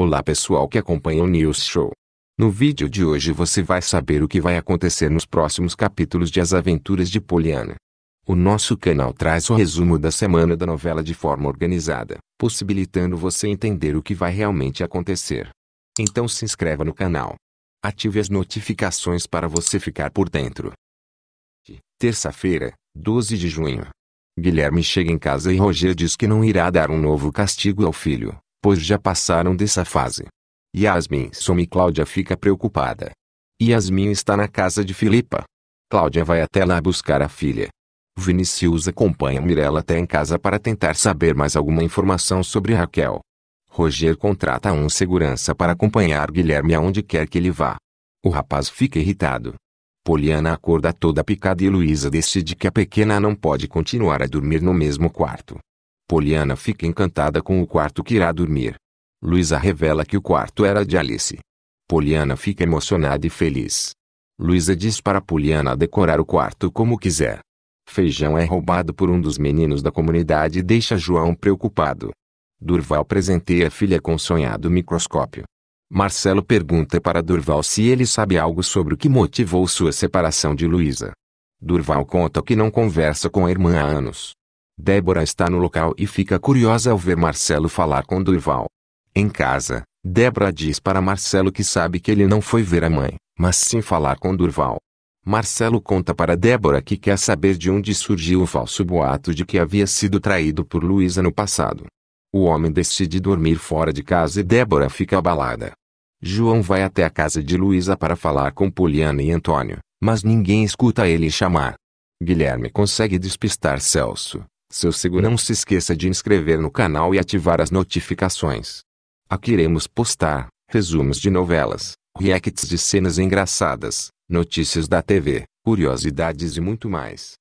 Olá pessoal que acompanha o News Show. No vídeo de hoje você vai saber o que vai acontecer nos próximos capítulos de As Aventuras de Poliana. O nosso canal traz o resumo da semana da novela de forma organizada, possibilitando você entender o que vai realmente acontecer. Então se inscreva no canal. Ative as notificações para você ficar por dentro. Terça-feira, 12 de junho. Guilherme chega em casa e Roger diz que não irá dar um novo castigo ao filho, pois já passaram dessa fase. Yasmin some e Cláudia fica preocupada. Yasmin está na casa de Filipa. Cláudia vai até lá buscar a filha. Vinicius acompanha Mirella até em casa para tentar saber mais alguma informação sobre Raquel. Roger contrata um segurança para acompanhar Guilherme aonde quer que ele vá. O rapaz fica irritado. Poliana acorda toda picada e Luísa decide que a pequena não pode continuar a dormir no mesmo quarto. Poliana fica encantada com o quarto que irá dormir. Luísa revela que o quarto era de Alice. Poliana fica emocionada e feliz. Luísa diz para Poliana decorar o quarto como quiser. Feijão é roubado por um dos meninos da comunidade e deixa João preocupado. Durval presenteia a filha com um sonhado microscópio. Marcelo pergunta para Durval se ele sabe algo sobre o que motivou sua separação de Luísa. Durval conta que não conversa com a irmã há anos. Débora está no local e fica curiosa ao ver Marcelo falar com Durval. Em casa, Débora diz para Marcelo que sabe que ele não foi ver a mãe, mas sim falar com Durval. Marcelo conta para Débora que quer saber de onde surgiu o falso boato de que havia sido traído por Luísa no passado. O homem decide dormir fora de casa e Débora fica abalada. João vai até a casa de Luísa para falar com Poliana e Antônio, mas ninguém escuta ele chamar. Guilherme consegue despistar Celso, seu seguro não se esqueça de inscrever no canal e ativar as notificações. Aqui iremos postar resumos de novelas, reacts de cenas engraçadas, notícias da TV, curiosidades e muito mais.